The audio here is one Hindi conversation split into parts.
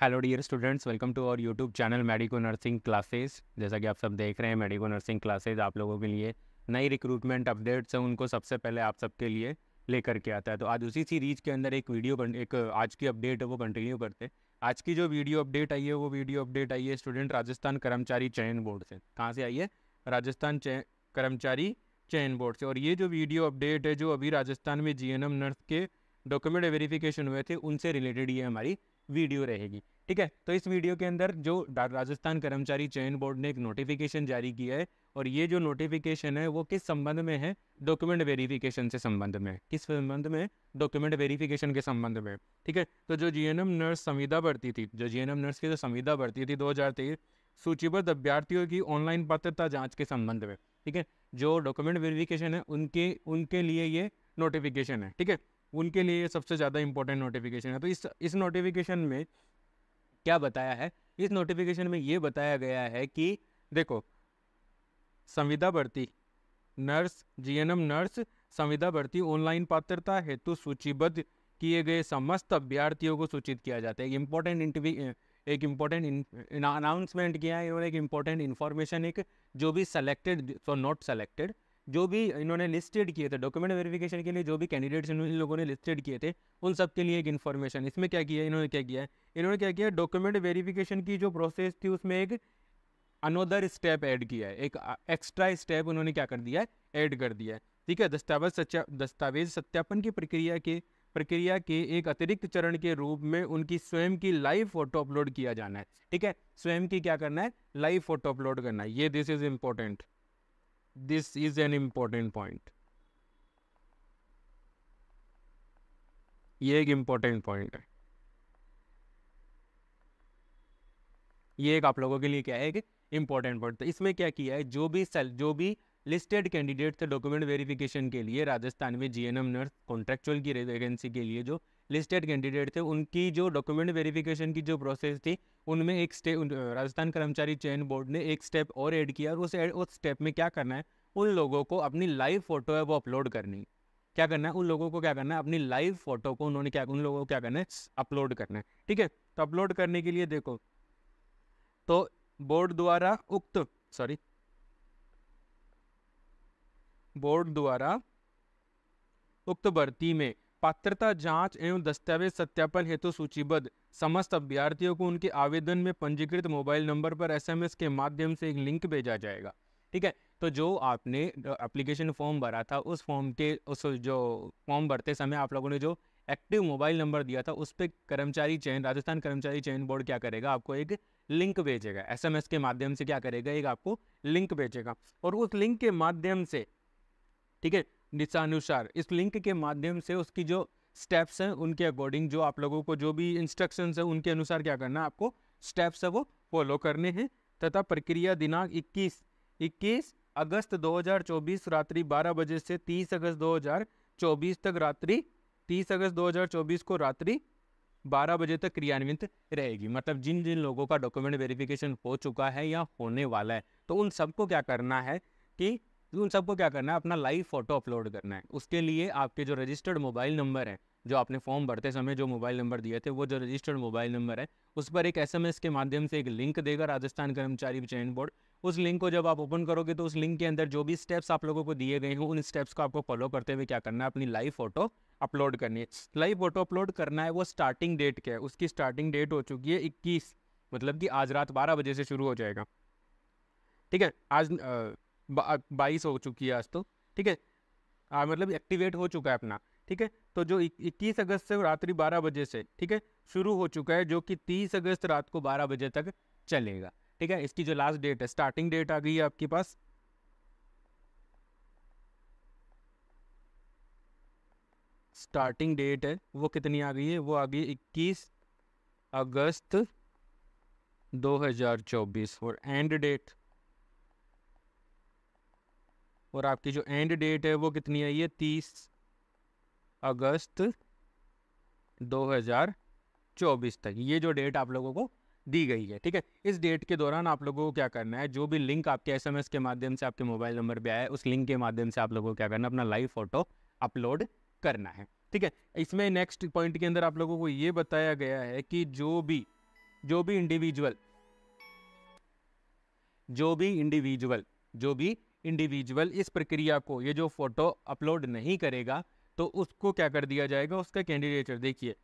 hello dear students welcome to our YouTube channel Medico Nursing Classes जैसा कि आप सब देख रहे हैं मेडिको नर्सिंग क्लासेस आप लोगों के लिए नई रिक्रूटमेंट अपडेट्स हैं उनको सबसे पहले आप सबके लिए लेकर के आता है तो आज उसी सीरीज के अंदर एक वीडियो एक आज की अपडेट है वो कंटिन्यू करते हैं आज की जो वीडियो अपडेट आई है वो वीडियो अपडेट आई है स्टूडेंट राजस्थान कर्मचारी चयन बोर्ड से कहाँ से आई है राजस्थान कर्मचारी चयन बोर्ड से और ये जो वीडियो अपडेट है जो अभी राजस्थान में जी नर्स के डॉक्यूमेंट वेरिफिकेशन हुए थे उनसे रिलेटेड ये हमारी वीडियो रहेगी ठीक है तो इस वीडियो के अंदर जो राजस्थान कर्मचारी चयन बोर्ड ने एक नोटिफिकेशन जारी किया है और ये जो नोटिफिकेशन है वो किस संबंध में है डॉक्यूमेंट वेरिफिकेशन से संबंध में किस संबंध में डॉक्यूमेंट वेरिफिकेशन के संबंध में ठीक है तो जो जीएनएम नर्स संविदा भर्ती थी जो जीएनएम नर्स की जो संविदा भर्ती थी दो सूचीबद्ध अभ्यर्थियों की ऑनलाइन पात्रता जाँच के संबंध में ठीक है जो डॉक्यूमेंट वेरिफिकेशन है उनके उनके लिए ये नोटिफिकेशन है ठीक है उनके लिए ये सबसे ज़्यादा इंपॉर्टेंट नोटिफिकेशन है तो इस इस नोटिफिकेशन में क्या बताया है इस नोटिफिकेशन में ये बताया गया है कि देखो संविदा भर्ती नर्स जीएनएम नर्स संविदा भर्ती ऑनलाइन पात्रता हेतु सूचीबद्ध किए गए समस्त अभ्यर्थियों को सूचित किया जाता है एक इम्पोर्टेंट इंटरव्यू एक इम्पोर्टेंट अनाउंसमेंट किया है इन्होंने एक इम्पोर्टेंट इन्फॉर्मेशन एक जो भी सेलेक्टेड सो नॉट सेलेक्टेड जो भी इन्होंने लिस्टेड किए थे डॉक्यूमेंट वेरिफिकेशन के लिए जो भी कैंडिडेट्स इन लोगों ने लिस्टेड किए थे उन सब के लिए एक इन्फॉर्मेशन इसमें क्या किया इन्होंने क्या किया इन्होंने क्या किया डॉक्यूमेंट वेरिफिकेशन की जो प्रोसेस थी उसमें एक अनोदर स्टेप ऐड किया है एक एक्स्ट्रा स्टेप उन्होंने क्या कर दिया है ऐड कर दिया है ठीक है दस्तावेज सत्या दस्तावेज सत्यापन की प्रक्रिया के प्रक्रिया के एक अतिरिक्त चरण के रूप में उनकी स्वयं की लाइव फोटो अपलोड किया जाना है ठीक है स्वयं की क्या करना है लाइव फोटो अपलोड करना है ये this is important this is an important point ये एक इम्पोर्टेंट पॉइंट है ये एक आप लोगों के लिए क्या है एक इम्पोर्टेंट तो पॉइंट इसमें क्या किया है जो भी सेल जो भी लिस्टेड कैंडिडेट थे डॉक्यूमेंट वेरिफिकेशन के लिए राजस्थान में जीएनएम नर्स कॉन्ट्रेक्चुअल की एजेंसी के लिए जो लिस्टेड कैंडिडेट थे उनकी जो डॉक्यूमेंट वेरिफिकेशन की जो प्रोसेस थी उनमें एक स्टेप राजस्थान कर्मचारी चयन बोर्ड ने एक स्टेप और ऐड किया और उस एड उस स्टेप में क्या करना है उन लोगों को अपनी लाइव फ़ोटो है वो अपलोड करनी क्या करना है उन लोगों को क्या करना है अपनी लाइव फ़ोटो को उन्होंने क्या उन लोगों को क्या करना है अपलोड करना है ठीक है तो अपलोड करने के लिए देखो तो बोर्ड द्वारा उक्त सॉरी बोर्ड द्वारा उक्त भर्ती में पात्रता जांच एवं दस्तावेज सत्यापन हेतु सूचीबद्ध समस्त अभ्यर्थियों को उनके आवेदन में पंजीकृत मोबाइल नंबर पर एसएमएस के माध्यम से एक लिंक भेजा जाएगा ठीक है तो जो आपने एप्लीकेशन फॉर्म भरा था उस फॉर्म के उस जो फॉर्म भरते समय आप लोगों ने जो एक्टिव मोबाइल नंबर दिया था उस पर कर्मचारी चयन राजस्थान कर्मचारी चयन बोर्ड क्या करेगा आपको एक लिंक भेजेगा एसएमएस के माध्यम से क्या करेगा एक आपको लिंक भेजेगा और उस लिंक के माध्यम से ठीक है दिशानुसार इस लिंक के माध्यम से उसकी जो स्टेप्स हैं उनके अकॉर्डिंग जो आप लोगों को जो भी इंस्ट्रक्शंस हैं उनके अनुसार क्या करना आपको स्टेप्स है वो फॉलो करने हैं तथा प्रक्रिया दिनांक 21 21 अगस्त 2024 रात्रि 12 बजे से 30 अगस्त 2024 तक रात्रि 30 अगस्त 2024 को रात्रि 12 बजे तक क्रियान्वित रहेगी मतलब जिन जिन लोगों का डॉक्यूमेंट वेरिफिकेशन हो चुका है या होने वाला है तो उन सबको क्या करना है कि तो उन सबको क्या करना है अपना लाइव फ़ोटो अपलोड करना है उसके लिए आपके जो रजिस्टर्ड मोबाइल नंबर है जो आपने फॉर्म भरते समय जो मोबाइल नंबर दिए थे वो जो रजिस्टर्ड मोबाइल नंबर है उस पर एक एसएमएस के माध्यम से एक लिंक देगा राजस्थान कर्मचारी चयन बोर्ड उस लिंक को जब आप ओपन करोगे तो उस लिंक के अंदर जो भी स्टेप्स आप लोगों को दिए गए हैं उन स्टेप्स को आपको फॉलो करते हुए क्या करना है अपनी लाइव फ़ोटो अपलोड करनी है लाइव फ़ोटो अपलोड करना है वो स्टार्टिंग डेट क्या है उसकी स्टार्टिंग डेट हो चुकी है इक्कीस मतलब कि आज रात बारह बजे से शुरू हो जाएगा ठीक है आज बाईस हो चुकी है आज तो ठीक है आ, हाँ, मतलब एक्टिवेट हो चुका है अपना ठीक है तो जो इक्कीस अगस्त से रात्रि बारह बजे से ठीक है शुरू हो चुका है जो कि तीस अगस्त रात को बारह बजे तक चलेगा ठीक है इसकी जो लास्ट डेट है स्टार्टिंग डेट आ गई है आपके पास स्टार्टिंग डेट है वो कितनी आ गई है वो आ गई इक्कीस अगस्त 2024 और एंड डेट और आपकी जो एंड डेट है वो कितनी आई है तीस अगस्त 2024 तक ये जो डेट आप लोगों को दी गई है ठीक है इस डेट के दौरान आप लोगों को क्या करना है जो भी लिंक आपके एसएमएस के माध्यम से आपके मोबाइल नंबर पे आया उस लिंक के माध्यम से आप लोगों को क्या करना है अपना लाइव फोटो अपलोड करना है ठीक है इसमें नेक्स्ट पॉइंट के अंदर आप लोगों को ये बताया गया है कि जो भी जो भी इंडिविजुअल जो भी इंडिविजुअल जो भी इंडिविजुअल इस प्रक्रिया को ये जो फ़ोटो अपलोड नहीं करेगा तो उसको क्या कर दिया जाएगा उसका कैंडिडेचर देखिए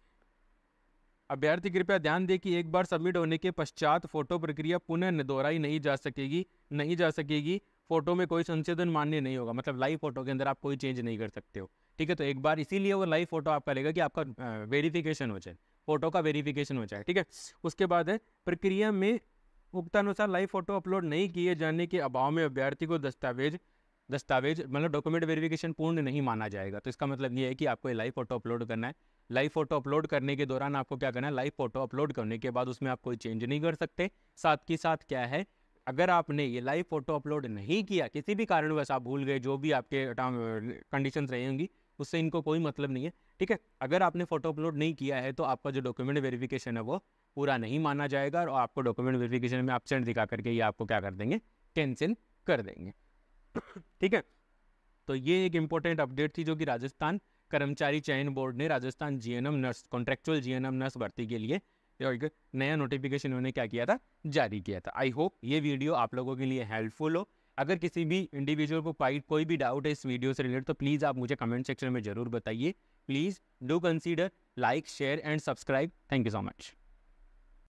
अभ्यर्थी कृपया ध्यान दें कि एक बार सबमिट होने के पश्चात फोटो प्रक्रिया पुनः दोहराई नहीं जा सकेगी नहीं जा सकेगी फोटो में कोई संशोधन मान्य नहीं होगा मतलब लाइव फोटो के अंदर आप कोई चेंज नहीं कर सकते हो ठीक है तो एक बार इसीलिए वो लाइव फोटो आपका लेगा कि आपका वेरिफिकेशन हो जाए फोटो का वेरिफिकेशन हो जाए ठीक है उसके बाद है प्रक्रिया में उक्तानुसार लाइव फोटो अपलोड नहीं किए जाने के अभाव में अभ्यर्थी को दस्तावेज दस्तावेज मतलब डॉक्यूमेंट वेरिफिकेशन पूर्ण नहीं माना जाएगा तो इसका मतलब ये है कि आपको लाइव फोटो अपलोड करना है लाइव फोटो अपलोड करने के दौरान आपको क्या करना है लाइव फोटो अपलोड करने के बाद उसमें आप कोई चेंज नहीं कर सकते साथ के साथ क्या है अगर आपने ये लाइव फोटो अपलोड नहीं किया किसी भी कारणवश आप भूल गए जो भी आपके रहे होंगी उससे इनको कोई मतलब नहीं है ठीक है अगर आपने फोटो अपलोड नहीं किया है तो आपका जो डॉक्यूमेंट वेरिफिकेशन है वो पूरा नहीं माना जाएगा और आपको डॉक्यूमेंट वेरिफिकेशन में अपसेंट दिखा करके ये आपको क्या कर देंगे कैंसिल कर देंगे ठीक है तो ये एक इम्पोर्टेंट अपडेट थी जो कि राजस्थान कर्मचारी चयन बोर्ड ने Rajasthan GNM nurse contractual GNM nurse भर्ती के लिए एक नया नोटिफिकेशन उन्होंने क्या किया था जारी किया था आई होप ये वीडियो आप लोगों के लिए हेल्पफुल हो अगर किसी भी इंडिविजुअल को कोई भी डाउट है इस वीडियो से रिलेटेड तो प्लीज़ आप मुझे कमेंट सेक्शन में ज़रूर बताइए please do consider like share and subscribe thank you so much